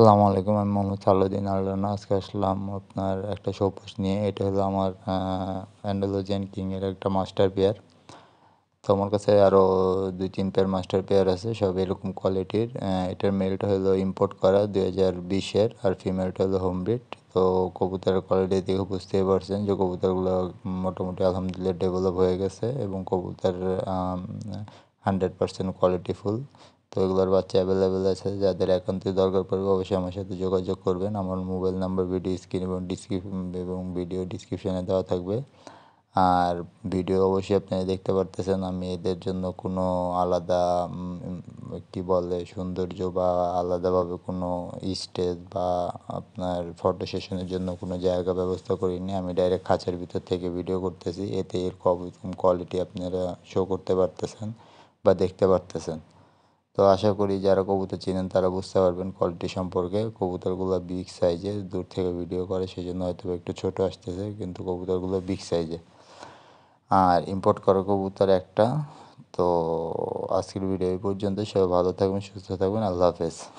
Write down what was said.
আসসালামু আলাইকুম আমি মোহাম্মদ সাল্লাদিন আল্লাহ আজকে আসলাম আপনার একটা শোপিস নিয়ে এটা হলো আমার অ্যান্ডোলজিয়ান কিংয়ের একটা মাস্টার পেয়ার তো আমার কাছে আরও দুই তিন পেয়ার মাস্টার পেয়ার আছে সব এরকম কোয়ালিটির এটার মেলটা হলো ইম্পোর্ট করা দুই হাজার বিশের আর ফিমেলটা হলো হোমব্রিড তো কবুতরের কোয়ালিটি দেখে বুঝতেই পারছেন যে কবুতরগুলো মোটামুটি আলহামদুলিল্লাহ ডেভেলপ হয়ে গেছে এবং কবুতর হান্ড্রেড পার্সেন্ট কোয়ালিটিফুল তো এগুলোর বাচ্চা অ্যাভেলেবেল আছে যাদের একান্তই দরকার পড়বে অবশ্যই আমার সাথে যোগাযোগ করবেন আমার মোবাইল নাম্বার ভিডিও স্ক্রিন এবং ডিসক্রিপশন এবং ভিডিও ডিসক্রিপশানে দেওয়া থাকবে আর ভিডিও অবশ্যই আপনি দেখতে পারতেছেন আমি এদের জন্য কোনো আলাদা কি বলে সৌন্দর্য বা আলাদাভাবে কোনো স্টেজ বা আপনার ফটো সেশনের জন্য কোনো জায়গা ব্যবস্থা করিনি আমি ডাইরেক্ট খাঁচার ভিতর থেকে ভিডিও করতেছি এতে এর কোয়ালিটি আপনারা শো করতে পারতেছেন বা দেখতে পারতেছেন তো আশা করি যারা কবুতর চেনেন তারা বুঝতে পারবেন কোয়ালিটি সম্পর্কে কবুতরগুলো বিগ সাইজে দূর থেকে ভিডিও করে সেই জন্য হয়তো একটু ছোট আসতেছে কিন্তু কবুতরগুলো বিগ সাইজে আর ইম্পোর্ট করা কবুতর একটা তো আজকের ভিডিও এই পর্যন্ত সবাই ভালো থাকবেন সুস্থ থাকবেন আল্লাহ হাফেজ